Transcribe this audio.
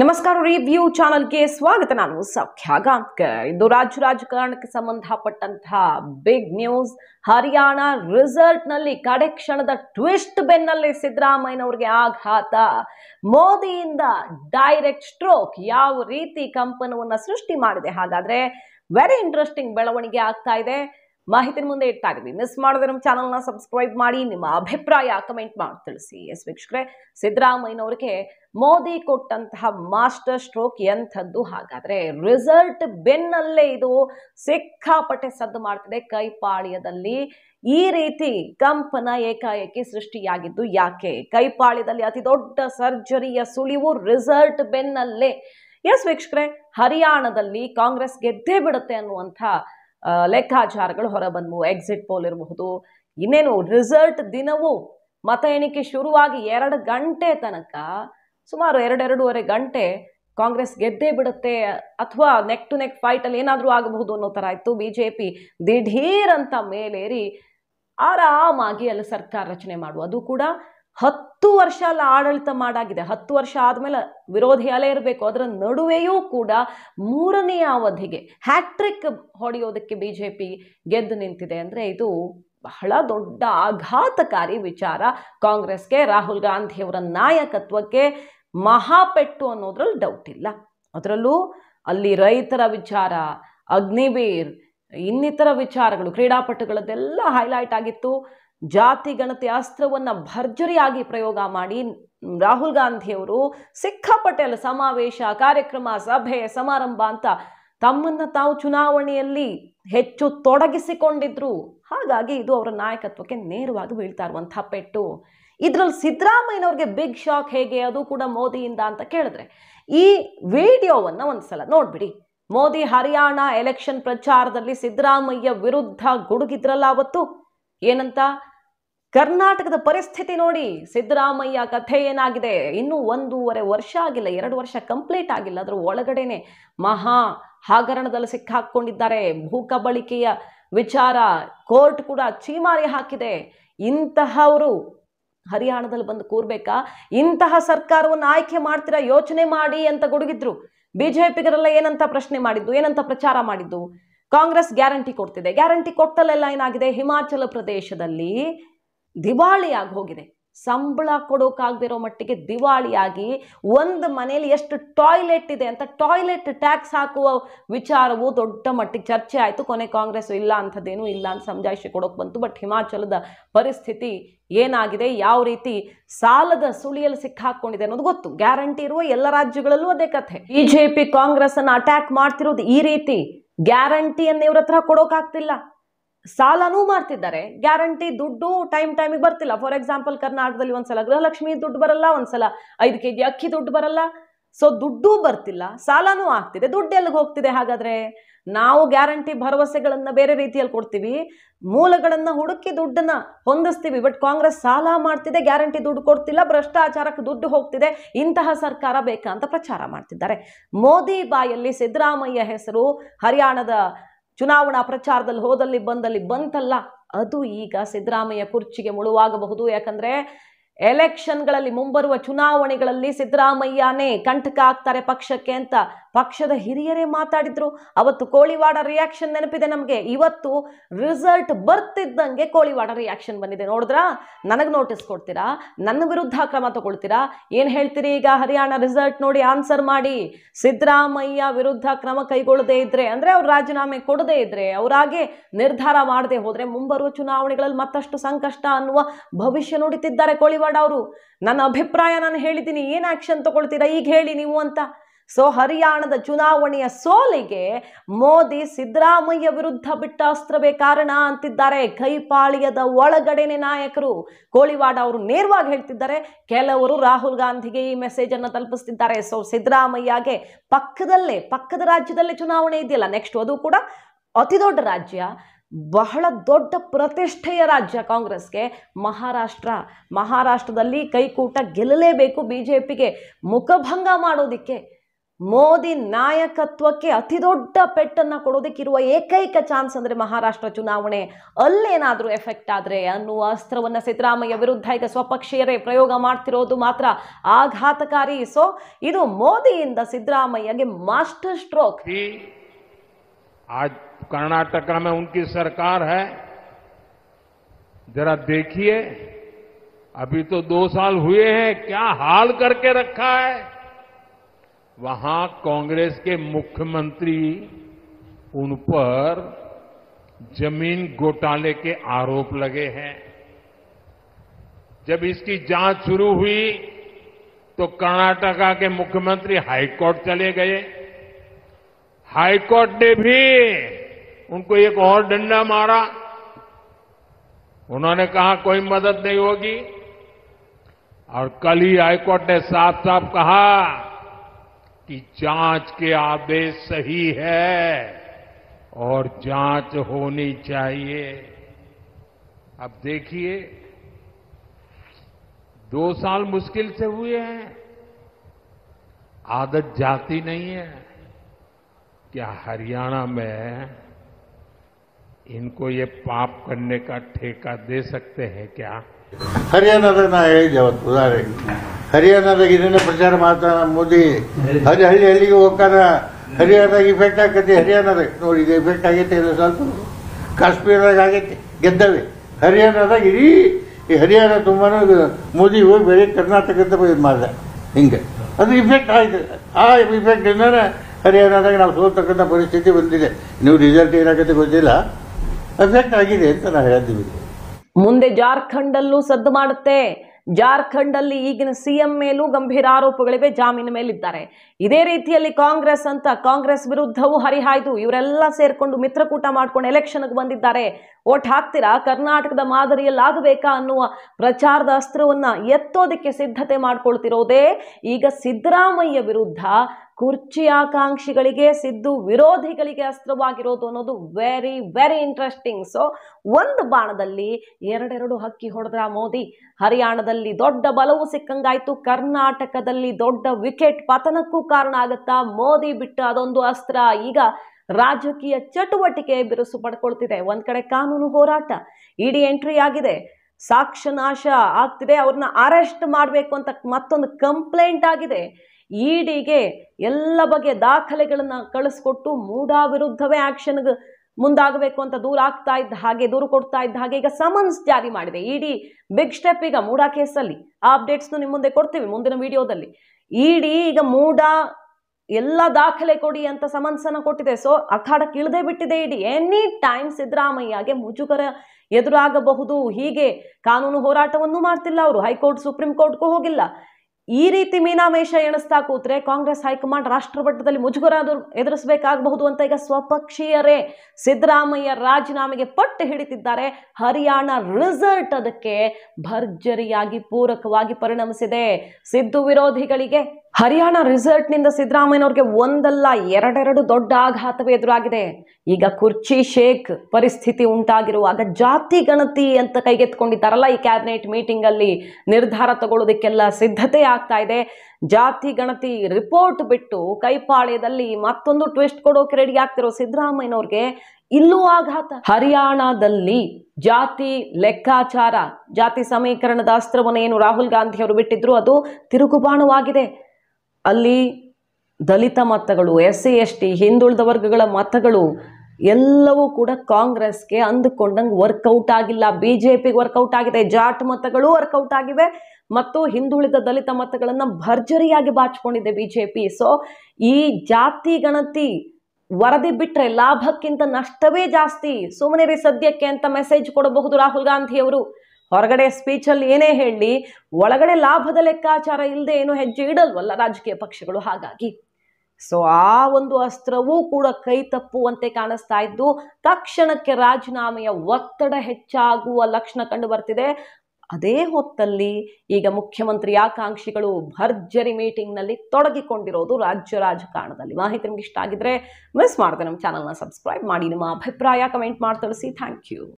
ನಮಸ್ಕಾರ ರಿವ್ಯೂ ಚಾನಲ್ಗೆ ಸ್ವಾಗತ ನಾನು ಸೌಖ್ಯ ಗಾಂಕರ್ ಇಂದು ರಾಜ್ಯ ರಾಜಕಾರಣಕ್ಕೆ ಸಂಬಂಧಪಟ್ಟಂತಹ ಬಿಗ್ ನ್ಯೂಸ್ ಹರಿಯಾಣ ರಿಸಲ್ಟ್ ನಲ್ಲಿ ಕಡೆ ಕ್ಷಣದ ಟ್ವಿಸ್ಟ್ ಬೆನ್ನಲ್ಲಿ ಸಿದ್ದರಾಮಯ್ಯನವರಿಗೆ ಆಘಾತ ಮೋದಿಯಿಂದ ಡೈರೆಕ್ಟ್ ಸ್ಟ್ರೋಕ್ ಯಾವ ರೀತಿ ಕಂಪನವನ್ನ ಸೃಷ್ಟಿ ಮಾಡಿದೆ ಹಾಗಾದ್ರೆ ವೆರಿ ಇಂಟ್ರೆಸ್ಟಿಂಗ್ ಬೆಳವಣಿಗೆ ಆಗ್ತಾ ಇದೆ ಮಾಹಿತಿ ಮುಂದೆ ಇಡ್ತಾ ಇದ್ದೀವಿ ಮಿಸ್ ಮಾಡದೆ ನಮ್ಮ ಚಾನಲ್ನ ಸಬ್ಸ್ಕ್ರೈಬ್ ಮಾಡಿ ನಿಮ್ಮ ಅಭಿಪ್ರಾಯ ಕಮೆಂಟ್ ಮಾಡಿ ತಿಳಿಸಿ ಎಸ್ ವೀಕ್ಷಕರೇ ಸಿದ್ದರಾಮಯ್ಯನವ್ರಿಗೆ ಮೋದಿ ಕೊಟ್ಟಂತಹ ಮಾಸ್ಟರ್ ಸ್ಟ್ರೋಕ್ ಎಂಥದ್ದು ಹಾಗಾದರೆ ರಿಸಲ್ಟ್ ಬೆನ್ನಲ್ಲೇ ಇದು ಸಿಕ್ಕಾಪಟ್ಟೆ ಸದ್ದು ಮಾಡ್ತಿದೆ ಕೈಪಾಳ್ಯದಲ್ಲಿ ಈ ರೀತಿ ಕಂಪನ ಏಕಾಏಕಿ ಸೃಷ್ಟಿಯಾಗಿದ್ದು ಯಾಕೆ ಕೈಪಾಳ್ಯದಲ್ಲಿ ಅತಿ ದೊಡ್ಡ ಸರ್ಜರಿಯ ಸುಳಿವು ರಿಸಲ್ಟ್ ಬೆನ್ನಲ್ಲೇ ಎಸ್ ವೀಕ್ಷಕರೇ ಹರಿಯಾಣದಲ್ಲಿ ಕಾಂಗ್ರೆಸ್ ಗೆದ್ದೇ ಬಿಡುತ್ತೆ ಅನ್ನುವಂಥ ಲೆಕ್ಕಾಚಾರಗಳು ಹೊರಬಂದವು ಎಕ್ಸಿಟ್ ಪೋಲ್ ಇರಬಹುದು ಇನ್ನೇನು ರಿಸಲ್ಟ್ ದಿನವೂ ಮತ ಎಣಿಕೆ ಶುರುವಾಗಿ ಎರಡು ಗಂಟೆ ತನಕ ಸುಮಾರು ಎರಡೆರಡೂವರೆ ಗಂಟೆ ಕಾಂಗ್ರೆಸ್ ಗೆದ್ದೇ ಬಿಡುತ್ತೆ ಅಥವಾ ನೆಕ್ ಟು ನೆಕ್ ಫೈಟಲ್ಲಿ ಏನಾದರೂ ಆಗಬಹುದು ಅನ್ನೋ ಥರ ಇತ್ತು ಬಿ ಜೆ ಪಿ ದಿಢೀರಂತ ಮೇಲೇರಿ ಆರಾಮಾಗಿ ಅಲ್ಲಿ ಸರ್ಕಾರ ರಚನೆ ಮಾಡುವ ಅದು ಕೂಡ ಹತ್ತು ವರ್ಷ ಅಲ್ಲ ಆಡಳಿತ ಮಾಡಾಗಿದೆ ಹತ್ತು ವರ್ಷ ಆದಮೇಲೆ ವಿರೋಧಿ ಅಲೆ ಇರಬೇಕು ಅದರ ನಡುವೆಯೂ ಕೂಡ ಮೂರನೆಯ ಅವಧಿಗೆ ಹ್ಯಾಟ್ರಿಕ್ ಹೊಡೆಯೋದಕ್ಕೆ ಬಿ ಜೆ ಪಿ ಗೆದ್ದು ನಿಂತಿದೆ ಅಂದರೆ ಇದು ಬಹಳ ದೊಡ್ಡ ಆಘಾತಕಾರಿ ವಿಚಾರ ಕಾಂಗ್ರೆಸ್ಗೆ ರಾಹುಲ್ ಗಾಂಧಿಯವರ ನಾಯಕತ್ವಕ್ಕೆ ಮಹಾಪೆಟ್ಟು ಅನ್ನೋದ್ರಲ್ಲಿ ಡೌಟ್ ಇಲ್ಲ ಅದರಲ್ಲೂ ಅಲ್ಲಿ ರೈತರ ವಿಚಾರ ಅಗ್ನಿವೀರ್ ಇನ್ನಿತರ ವಿಚಾರಗಳು ಕ್ರೀಡಾಪಟುಗಳದ್ದೆಲ್ಲ ಹೈಲೈಟ್ ಆಗಿತ್ತು ಜಾತಿ ಗಣತಿ ಅಸ್ತ್ರವನ್ನು ಭರ್ಜರಿಯಾಗಿ ಪ್ರಯೋಗ ಮಾಡಿ ರಾಹುಲ್ ಗಾಂಧಿಯವರು ಸಿಕ್ಕಾಪಟ್ಟೆಲ್ಲ ಸಮಾವೇಶ ಕಾರ್ಯಕ್ರಮ ಸಭೆ ಸಮಾರಂಭ ಅಂತ ತಮ್ಮನ್ನು ತಾವು ಚುನಾವಣೆಯಲ್ಲಿ ಹೆಚ್ಚು ತೊಡಗಿಸಿಕೊಂಡಿದ್ರು ಹಾಗಾಗಿ ಇದು ಅವರ ನಾಯಕತ್ವಕ್ಕೆ ನೇರವಾಗಿ ಬೀಳ್ತಾ ಇರುವಂತಹ ಪೆಟ್ಟು ಇದರಲ್ಲಿ ಸಿದ್ದರಾಮಯ್ಯನವ್ರಿಗೆ ಬಿಗ್ ಶಾಕ್ ಹೇಗೆ ಅದು ಕೂಡ ಮೋದಿಯಿಂದ ಅಂತ ಕೇಳಿದ್ರೆ ಈ ವಿಡಿಯೋವನ್ನು ಒಂದ್ಸಲ ನೋಡ್ಬಿಡಿ ಮೋದಿ ಹರಿಯಾಣ ಎಲೆಕ್ಷನ್ ಪ್ರಚಾರದಲ್ಲಿ ಸಿದ್ದರಾಮಯ್ಯ ವಿರುದ್ಧ ಗುಡುಗಿದ್ರಲ್ಲ ಅವತ್ತು ಏನಂತ ಕರ್ನಾಟಕದ ಪರಿಸ್ಥಿತಿ ನೋಡಿ ಸಿದ್ದರಾಮಯ್ಯ ಕಥೆ ಏನಾಗಿದೆ ಇನ್ನೂ ಒಂದೂವರೆ ವರ್ಷ ಆಗಿಲ್ಲ ಎರಡು ವರ್ಷ ಕಂಪ್ಲೀಟ್ ಆಗಿಲ್ಲ ಅದರ ಒಳಗಡೆನೆ ಮಹಾ ಹಗರಣದಲ್ಲಿ ಸಿಕ್ಕಾಕೊಂಡಿದ್ದಾರೆ ಭೂಕಬಳಿಕೆಯ ವಿಚಾರ ಕೋರ್ಟ್ ಕೂಡ ಚೀಮಾರಿ ಹಾಕಿದೆ ಇಂತಹವರು ಹರಿಯಾಣದಲ್ಲಿ ಬಂದು ಕೂರ್ಬೇಕಾ ಇಂತಹ ಸರ್ಕಾರವನ್ನು ಆಯ್ಕೆ ಮಾಡ್ತೀರಾ ಯೋಚನೆ ಮಾಡಿ ಅಂತ ಗುಡುಗಿದ್ರು ಬಿಜೆಪಿಗರೆಲ್ಲ ಏನಂತ ಪ್ರಶ್ನೆ ಮಾಡಿದ್ದು ಏನಂತ ಪ್ರಚಾರ ಮಾಡಿದ್ದು ಕಾಂಗ್ರೆಸ್ ಗ್ಯಾರಂಟಿ ಕೊಡ್ತಿದೆ ಗ್ಯಾರಂಟಿ ಕೊಟ್ಟಲೆಲ್ಲ ಏನಾಗಿದೆ ಹಿಮಾಚಲ ಪ್ರದೇಶದಲ್ಲಿ ದಿವಾಳಿಯಾಗಿ ಹೋಗಿದೆ ಸಂಬಳ ಕೊಡೋಕ್ಕಾಗದಿರೋ ಮಟ್ಟಿಗೆ ದಿವಾಳಿಯಾಗಿ ಒಂದು ಮನೇಲಿ ಎಷ್ಟು ಟಾಯ್ಲೆಟ್ ಇದೆ ಅಂತ ಟಾಯ್ಲೆಟ್ ಟ್ಯಾಕ್ಸ್ ಹಾಕುವ ವಿಚಾರವು ದೊಡ್ಡ ಮಟ್ಟಿಗೆ ಚರ್ಚೆ ಆಯಿತು ಕೊನೆ ಕಾಂಗ್ರೆಸ್ ಇಲ್ಲ ಅಂಥದ್ದೇನು ಇಲ್ಲ ಅಂತ ಸಮಜಾಯಿಷಿ ಕೊಡೋಕೆ ಬಂತು ಬಟ್ ಹಿಮಾಚಲದ ಪರಿಸ್ಥಿತಿ ಏನಾಗಿದೆ ಯಾವ ರೀತಿ ಸಾಲದ ಸುಳಿಯಲ್ಲಿ ಸಿಕ್ಕಾಕೊಂಡಿದೆ ಅನ್ನೋದು ಗೊತ್ತು ಗ್ಯಾರಂಟಿ ಇರುವ ಎಲ್ಲ ರಾಜ್ಯಗಳಲ್ಲೂ ಅದೇ ಕಥೆ ಬಿಜೆಪಿ ಕಾಂಗ್ರೆಸ್ ಅನ್ನು ಅಟ್ಯಾಕ್ ಮಾಡ್ತಿರೋದು ಈ ರೀತಿ ಗ್ಯಾರಂಟಿಯನ್ನು ಇವ್ರ ಹತ್ರ ಕೊಡೋಕಾಗ್ತಿಲ್ಲ ಸಾಲನೂ ಮಾಡ್ತಿದ್ದಾರೆ ಗ್ಯಾರಂಟಿ ದುಡ್ಡು ಟೈಮ್ ಟೈಮಿಗೆ ಬರ್ತಿಲ್ಲ ಫಾರ್ ಎಕ್ಸಾಂಪಲ್ ಕರ್ನಾಟಕದಲ್ಲಿ ಒಂದ್ಸಲ ಗೃಹಲಕ್ಷ್ಮಿ ದುಡ್ಡು ಬರಲ್ಲ ಒಂದ್ಸಲ ಐದು ಕೆ ಜಿ ಅಕ್ಕಿ ದುಡ್ಡು ಬರಲ್ಲ ಸೊ ದುಡ್ಡು ಬರ್ತಿಲ್ಲ ಸಾಲನೂ ಆಗ್ತಿದೆ ದುಡ್ಡು ಎಲ್ಲಿಗೆ ಹೋಗ್ತಿದೆ ಹಾಗಾದ್ರೆ ನಾವು ಗ್ಯಾರಂಟಿ ಭರವಸೆಗಳನ್ನ ಬೇರೆ ರೀತಿಯಲ್ಲಿ ಕೊಡ್ತೀವಿ ಮೂಲಗಳನ್ನ ಹುಡುಕಿ ದುಡ್ಡನ್ನ ಹೊಂದಿಸ್ತೀವಿ ಬಟ್ ಕಾಂಗ್ರೆಸ್ ಸಾಲ ಮಾಡ್ತಿದೆ ಗ್ಯಾರಂಟಿ ದುಡ್ಡು ಕೊಡ್ತಿಲ್ಲ ಭ್ರಷ್ಟಾಚಾರಕ್ಕೆ ದುಡ್ಡು ಹೋಗ್ತಿದೆ ಇಂತಹ ಸರ್ಕಾರ ಬೇಕಾ ಅಂತ ಪ್ರಚಾರ ಮಾಡ್ತಿದ್ದಾರೆ ಮೋದಿ ಬಾಯಲ್ಲಿ ಸಿದ್ದರಾಮಯ್ಯ ಹೆಸರು ಹರಿಯಾಣದ ಚುನಾವಣಾ ಪ್ರಚಾರದಲ್ಲಿ ಹೋದಲ್ಲಿ ಬಂದಲ್ಲಿ ಬಂತಲ್ಲ ಅದು ಈಗ ಸಿದ್ದರಾಮಯ್ಯ ಕುರ್ಚಿಗೆ ಮುಳುವಾಗಬಹುದು ಯಾಕಂದರೆ ಎಲೆಕ್ಷನ್ಗಳಲ್ಲಿ ಮುಂಬರುವ ಚುನಾವಣೆಗಳಲ್ಲಿ ಸಿದ್ದರಾಮಯ್ಯನೇ ಕಂಟಕ ಆಗ್ತಾರೆ ಪಕ್ಷಕ್ಕೆ ಅಂತ ಪಕ್ಷದ ಹಿರಿಯರೇ ಮಾತಾಡಿದ್ರು ಅವತ್ತು ಕೋಳಿವಾಡ ರಿಯಾಕ್ಷನ್ ನೆನಪಿದೆ ನಮಗೆ ಇವತ್ತು ರಿಸಲ್ಟ್ ಬರ್ತಿದ್ದಂಗೆ ಕೋಳಿವಾಡ ರಿಯಾಕ್ಷನ್ ಬಂದಿದೆ ನೋಡಿದ್ರಾ ನನಗೆ ನೋಟಿಸ್ ಕೊಡ್ತೀರಾ ನನ್ನ ವಿರುದ್ಧ ಕ್ರಮ ತಗೊಳ್ತೀರಾ ಏನು ಹೇಳ್ತೀರಿ ಈಗ ಹರಿಯಾಣ ರಿಸಲ್ಟ್ ನೋಡಿ ಆನ್ಸರ್ ಮಾಡಿ ಸಿದ್ದರಾಮಯ್ಯ ವಿರುದ್ಧ ಕ್ರಮ ಕೈಗೊಳ್ಳದೇ ಇದ್ರೆ ಅಂದ್ರೆ ಅವ್ರು ರಾಜೀನಾಮೆ ಕೊಡದೇ ಇದ್ರೆ ಅವರಾಗೆ ನಿರ್ಧಾರ ಮಾಡದೆ ಹೋದ್ರೆ ಮುಂಬರುವ ಚುನಾವಣೆಗಳಲ್ಲಿ ಮತ್ತಷ್ಟು ಸಂಕಷ್ಟ ಅನ್ನುವ ಭವಿಷ್ಯ ನೋಡುತ್ತಿದ್ದಾರೆ ಕೋಳಿವಾಡ ಅವರು ನನ್ನ ಅಭಿಪ್ರಾಯ ನಾನು ಹೇಳಿದ್ದೀನಿ ಏನು ಆ್ಯಕ್ಷನ್ ತಗೊಳ್ತೀರಾ ಈಗ ಹೇಳಿ ನೀವು ಅಂತ ಸೊ ಹರಿಯಾಣದ ಚುನಾವಣೆಯ ಸೋಲಿಗೆ ಮೋದಿ ಸಿದ್ದರಾಮಯ್ಯ ವಿರುದ್ಧ ಬಿಟ್ಟ ಅಸ್ತ್ರವೇ ಕಾರಣ ಅಂತಿದ್ದಾರೆ ಕೈಪಾಳಿಯದ ಒಳಗಡೆನೆ ನಾಯಕರು ಕೋಳಿವಾಡ ಅವರು ನೇರವಾಗಿ ಹೇಳ್ತಿದ್ದಾರೆ ಕೆಲವರು ರಾಹುಲ್ ಗಾಂಧಿಗೆ ಈ ಮೆಸೇಜ್ ಅನ್ನು ತಲುಪಿಸ್ತಿದ್ದಾರೆ ಸೊ ಸಿದ್ದರಾಮಯ್ಯಗೆ ಪಕ್ಕದಲ್ಲೇ ಪಕ್ಕದ ರಾಜ್ಯದಲ್ಲೇ ಚುನಾವಣೆ ಇದೆಯಲ್ಲ ನೆಕ್ಸ್ಟ್ ಅದು ಕೂಡ ಅತಿ ದೊಡ್ಡ ರಾಜ್ಯ ಬಹಳ ದೊಡ್ಡ ಪ್ರತಿಷ್ಠೆಯ ರಾಜ್ಯ ಕಾಂಗ್ರೆಸ್ಗೆ ಮಹಾರಾಷ್ಟ್ರ ಮಹಾರಾಷ್ಟ್ರದಲ್ಲಿ ಕೈಕೂಟ ಗೆಲ್ಲಲೇಬೇಕು ಬಿ ಜೆ ಪಿಗೆ ಮುಖಭಂಗ ಮಾಡೋದಕ್ಕೆ ಮೋದಿ ನಾಯಕತ್ವಕ್ಕೆ ಅತಿ ದೊಡ್ಡ ಪೆಟ್ಟನ್ನು ಕೊಡೋದಕ್ಕಿರುವ ಏಕೈಕ ಚಾನ್ಸ್ ಅಂದರೆ ಮಹಾರಾಷ್ಟ್ರ ಚುನಾವಣೆ ಅಲ್ಲೇನಾದರೂ ಎಫೆಕ್ಟ್ ಆದರೆ ಅನ್ನುವ ಅಸ್ತ್ರವನ್ನು ಸಿದ್ದರಾಮಯ್ಯ ವಿರುದ್ಧ ಈಗ ಸ್ವಪಕ್ಷೀಯರೇ ಪ್ರಯೋಗ ಮಾಡ್ತಿರೋದು ಮಾತ್ರ ಆಘಾತಕಾರಿ ಸೊ ಇದು ಮೋದಿಯಿಂದ ಸಿದ್ದರಾಮಯ್ಯಗೆ ಮಾಸ್ಟರ್ ಸ್ಟ್ರೋಕ್ आज कर्नाटका में उनकी सरकार है जरा देखिए अभी तो दो साल हुए हैं क्या हाल करके रखा है वहां कांग्रेस के मुख्यमंत्री उन पर जमीन घोटाले के आरोप लगे हैं जब इसकी जांच शुरू हुई तो कर्नाटका के मुख्यमंत्री हाईकोर्ट चले गए हाईकोर्ट ने भी उनको एक और डंडा मारा उन्होंने कहा कोई मदद नहीं होगी और कल ही हाईकोर्ट ने साफ साफ कहा कि जांच के आदेश सही है और जांच होनी चाहिए अब देखिए दो साल मुश्किल से हुए हैं आदत जाती नहीं है क्या हरियाणा में इनको ये पाप करने का ठेका दे सकते हैं क्या हरियाणा ना है जवत उदार हरियाणा इन्होंने प्रचार माता मोदी हर हरी हली होकर हरियाणा इफेक्ट आगे हरियाणा नोड़ी इफेक्ट आगे साल काश्मीर आगे भी हरियाणा इडी हरियाणा तुम्हारे मोदी हो बे कर्नाटक तो हिंग अद इफेक्ट आ इफेक्ट ऐनार ಸರಿಯಾದಾಗ ನಾವು ಸೋಲ್ತಕ್ಕಂಥ ಪರಿಸ್ಥಿತಿ ಬಂದಿದೆ ನೀವು ರಿಸಲ್ಟ್ ಏನಾಗುತ್ತೆ ಗೊತ್ತಿಲ್ಲ ಎಫೆಕ್ಟ್ ಆಗಿದೆ ಅಂತ ನಾನು ಹೇಳ್ತೀವಿ ಮುಂದೆ ಜಾರ್ಖಂಡಲ್ಲೂ ಸದ್ದು ಮಾಡುತ್ತೆ ಜಾರ್ಖಂಡ್ ಅಲ್ಲಿ ಈಗಿನ ಸಿಎಂ ಮೇಲೂ ಗಂಭೀರ ಆರೋಪಗಳಿವೆ ಜಾಮೀನು ಮೇಲಿದ್ದಾರೆ ಇದೇ ರೀತಿಯಲ್ಲಿ ಕಾಂಗ್ರೆಸ್ ಅಂತ ಕಾಂಗ್ರೆಸ್ ವಿರುದ್ಧವೂ ಹರಿಹಾಯ್ದು ಇವರೆಲ್ಲ ಸೇರ್ಕೊಂಡು ಮಿತ್ರಕೂಟ ಮಾಡ್ಕೊಂಡು ಎಲೆಕ್ಷನ್ಗೆ ಬಂದಿದ್ದಾರೆ ಓಟ್ ಹಾಕ್ತೀರಾ ಕರ್ನಾಟಕದ ಮಾದರಿಯಲ್ಲಾಗಬೇಕಾ ಅನ್ನುವ ಪ್ರಚಾರದ ಅಸ್ತ್ರವನ್ನು ಎತ್ತೋದಕ್ಕೆ ಸಿದ್ಧತೆ ಮಾಡ್ಕೊಳ್ತಿರೋದೇ ಈಗ ಸಿದ್ದರಾಮಯ್ಯ ವಿರುದ್ಧ ಕುರ್ಚಿ ಆಕಾಂಕ್ಷಿಗಳಿಗೆ ಸಿದ್ದು ವಿರೋಧಿಗಳಿಗೆ ಅಸ್ತ್ರವಾಗಿರೋದು ಅನ್ನೋದು ವೆರಿ ವೆರಿ ಇಂಟ್ರೆಸ್ಟಿಂಗ್ ಸೊ ಒಂದು ಬಾಣದಲ್ಲಿ ಎರಡೆರಡು ಹಕ್ಕಿ ಹೊಡೆದ್ರ ಮೋದಿ ಹರಿಯಾಣದಲ್ಲಿ ದೊಡ್ಡ ಬಲವು ಸಿಕ್ಕಂಗಾಯ್ತು ಕರ್ನಾಟಕದಲ್ಲಿ ದೊಡ್ಡ ವಿಕೆಟ್ ಪತನಕ್ಕೂ ಕಾರಣ ಆಗುತ್ತಾ ಮೋದಿ ಬಿಟ್ಟ ಅದೊಂದು ಅಸ್ತ್ರ ಈಗ ರಾಜಕೀಯ ಚಟುವಟಿಕೆ ಬಿರುಸು ಪಡ್ಕೊಳ್ತಿದೆ ಒಂದು ಕಡೆ ಕಾನೂನು ಹೋರಾಟ ಇಡಿ ಎಂಟ್ರಿ ಆಗಿದೆ ನಾಶ ಆಗ್ತಿದೆ ಅವ್ರನ್ನ ಅರೆಸ್ಟ್ ಮಾಡಬೇಕು ಅಂತ ಮತ್ತೊಂದು ಕಂಪ್ಲೇಂಟ್ ಆಗಿದೆ ಇಡಿಗೆ ಎಲ್ಲ ಬಗೆ ದಾಖಲೆಗಳನ್ನು ಕಳಿಸ್ಕೊಟ್ಟು ಮೂಡಾ ವಿರುದ್ಧವೇ ಆ್ಯಕ್ಷನ್ಗೆ ಮುಂದಾಗಬೇಕು ಅಂತ ದೂರ ಆಗ್ತಾ ಇದ್ದ ಹಾಗೆ ದೂರು ಕೊಡ್ತಾ ಇದ್ದ ಹಾಗೆ ಈಗ ಸಮನ್ಸ್ ಜಾರಿ ಮಾಡಿದೆ ಇಡಿ ಬಿಗ್ ಸ್ಟೆಪ್ ಈಗ ಮೂಡಾ ಕೇಸಲ್ಲಿ ಆ ಅಪ್ಡೇಟ್ಸ್ನು ನಿಮ್ಮ ಮುಂದೆ ಕೊಡ್ತೀವಿ ಮುಂದಿನ ವಿಡಿಯೋದಲ್ಲಿ ಇಡಿ ಈಗ ಮೂಡಾ ಎಲ್ಲ ದಾಖಲೆ ಕೊಡಿ ಅಂತ ಸಮನ್ಸನ ಕೊಟ್ಟಿದೆ ಸೊ ಅಖಾಡಕ್ಕೆ ಇಳದೆ ಬಿಟ್ಟಿದೆ ಇಡಿ ಎನಿ ಟೈಮ್ ಸಿದ್ದರಾಮಯ್ಯಗೆ ಮುಜುಗರ ಎದುರಾಗಬಹುದು ಹೀಗೆ ಕಾನೂನು ಹೋರಾಟವನ್ನು ಮಾಡ್ತಿಲ್ಲ ಅವರು ಹೈಕೋರ್ಟ್ ಸುಪ್ರೀಂ ಕೋರ್ಟ್ಗೂ ಹೋಗಿಲ್ಲ ಈ ರೀತಿ ಮೀನಾಮೇಶ ಎಣಿಸ್ತಾ ಕೂತ್ರೆ ಕಾಂಗ್ರೆಸ್ ಹೈಕಮಾಂಡ್ ರಾಷ್ಟ್ರ ಮಟ್ಟದಲ್ಲಿ ಮುಜುಗರ ಎದುರಿಸಬೇಕಾಗಬಹುದು ಅಂತ ಈಗ ಸ್ವಪಕ್ಷೀಯರೇ ಸಿದ್ದರಾಮಯ್ಯ ರಾಜೀನಾಮೆಗೆ ಪಟ್ಟು ಹಿಡಿತಿದ್ದಾರೆ ಹರಿಯಾಣ ರಿಸಲ್ಟ್ ಅದಕ್ಕೆ ಭರ್ಜರಿಯಾಗಿ ಪೂರಕವಾಗಿ ಪರಿಣಮಿಸಿದೆ ಸಿದ್ದು ವಿರೋಧಿಗಳಿಗೆ ಹರಿಯಾಣ ನಿಂದ ಸಿದ್ದರಾಮಯ್ಯನವ್ರಿಗೆ ಒಂದಲ್ಲ ಎರಡೆರಡು ದೊಡ್ಡ ಆಘಾತವೇ ಎದುರಾಗಿದೆ ಈಗ ಕುರ್ಚಿ ಶೇಖ್ ಪರಿಸ್ಥಿತಿ ಉಂಟಾಗಿರುವಾಗ ಜಾತಿ ಗಣತಿ ಅಂತ ಕೈಗೆತ್ಕೊಂಡಿದ್ದಾರಲ್ಲ ಈ ಕ್ಯಾಬಿನೆಟ್ ಮೀಟಿಂಗ್ ಅಲ್ಲಿ ನಿರ್ಧಾರ ತಗೊಳ್ಳೋದಕ್ಕೆಲ್ಲ ಸಿದ್ಧತೆ ಆಗ್ತಾ ಇದೆ ಜಾತಿ ಗಣತಿ ರಿಪೋರ್ಟ್ ಬಿಟ್ಟು ಕೈಪಾಳ್ಯದಲ್ಲಿ ಮತ್ತೊಂದು ಟ್ವಿಸ್ಟ್ ಕೊಡೋಕೆ ರೆಡಿ ಆಗ್ತಿರೋ ಸಿದ್ದರಾಮಯ್ಯನವ್ರಿಗೆ ಇಲ್ಲೂ ಆಘಾತ ಹರಿಯಾಣದಲ್ಲಿ ಜಾತಿ ಲೆಕ್ಕಾಚಾರ ಜಾತಿ ಸಮೀಕರಣದ ಅಸ್ತ್ರವನ್ನು ಏನು ರಾಹುಲ್ ಗಾಂಧಿ ಅವರು ಬಿಟ್ಟಿದ್ರು ಅದು ತಿರುಗುಬಾಣವಾಗಿದೆ ಅಲ್ಲಿ ದಲಿತ ಮತಗಳು ಎಸ್ ಸಿ ಎಸ್ ಟಿ ಹಿಂದುಳಿದ ವರ್ಗಗಳ ಮತಗಳು ಎಲ್ಲವೂ ಕೂಡ ಕಾಂಗ್ರೆಸ್ಗೆ ಅಂದುಕೊಂಡಂಗೆ ವರ್ಕೌಟ್ ಆಗಿಲ್ಲ ಬಿ ಜೆ ಪಿಗೆ ವರ್ಕೌಟ್ ಆಗಿದೆ ಜಾಟ್ ಮತಗಳು ವರ್ಕೌಟ್ ಆಗಿವೆ ಮತ್ತು ಹಿಂದುಳಿದ ದಲಿತ ಮತಗಳನ್ನು ಭರ್ಜರಿಯಾಗಿ ಬಾಚಿಕೊಂಡಿದೆ ಬಿ ಜೆ ಪಿ ಸೊ ಈ ಜಾತಿ ಗಣತಿ ವರದಿ ಬಿಟ್ಟರೆ ಲಾಭಕ್ಕಿಂತ ನಷ್ಟವೇ ಜಾಸ್ತಿ ಸುಮ್ಮನೆ ರೀ ಸದ್ಯಕ್ಕೆ ಅಂತ ಮೆಸೇಜ್ ಕೊಡಬಹುದು ರಾಹುಲ್ ಗಾಂಧಿಯವರು ಹೊರಗಡೆ ಸ್ಪೀಚಲ್ಲಿ ಏನೇ ಹೇಳಿ ಒಳಗಡೆ ಲಾಭದ ಲೆಕ್ಕಾಚಾರ ಇಲ್ಲದೆ ಏನು ಹೆಜ್ಜೆ ಇಡಲ್ವಲ್ಲ ರಾಜಕೀಯ ಪಕ್ಷಗಳು ಹಾಗಾಗಿ ಸೊ ಆ ಒಂದು ಅಸ್ತ್ರವೂ ಕೂಡ ಕೈ ತಪ್ಪುವಂತೆ ಕಾಣಿಸ್ತಾ ಇದ್ದು ತಕ್ಷಣಕ್ಕೆ ರಾಜೀನಾಮೆಯ ಒತ್ತಡ ಹೆಚ್ಚಾಗುವ ಲಕ್ಷಣ ಕಂಡು ಬರ್ತಿದೆ ಅದೇ ಹೊತ್ತಲ್ಲಿ ಈಗ ಮುಖ್ಯಮಂತ್ರಿ ಆಕಾಂಕ್ಷಿಗಳು ಭರ್ಜರಿ ಮೀಟಿಂಗ್ನಲ್ಲಿ ತೊಡಗಿಕೊಂಡಿರೋದು ರಾಜ್ಯ ರಾಜಕಾರಣದಲ್ಲಿ ಮಾಹಿತಿ ನಿಮ್ಗೆ ಇಷ್ಟ ಆಗಿದ್ರೆ ಮಿಸ್ ಮಾಡಿದೆ ನಮ್ಮ ಚಾನಲ್ನ ಸಬ್ಸ್ಕ್ರೈಬ್ ಮಾಡಿ ನಿಮ್ಮ ಅಭಿಪ್ರಾಯ ಕಮೆಂಟ್ ಮಾಡಿ ತಿಳಿಸಿ ಥ್ಯಾಂಕ್ ಯು